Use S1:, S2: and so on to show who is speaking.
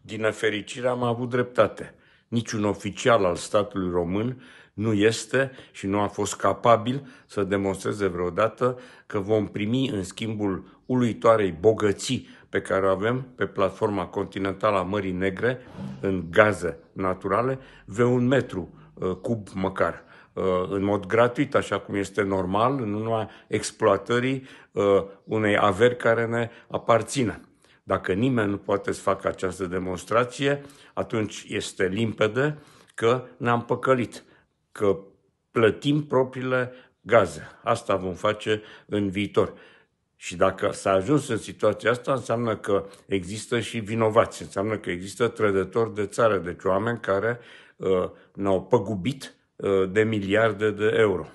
S1: Din nefericire am avut dreptate. Niciun oficial al statului român nu este și nu a fost capabil să demonstreze vreodată că vom primi în schimbul uluitoarei bogății pe care o avem pe platforma continentală a Mării Negre, în gaze naturale, ve un metru uh, cub măcar uh, în mod gratuit, așa cum este normal, în urma exploatării uh, unei averi care ne aparține. Dacă nimeni nu poate să facă această demonstrație, atunci este limpede că ne-am păcălit, că plătim propriile gaze. Asta vom face în viitor. Și dacă s-a ajuns în situația asta, înseamnă că există și vinovați, înseamnă că există trădători de țară, deci oameni care uh, ne-au păgubit uh, de miliarde de euro.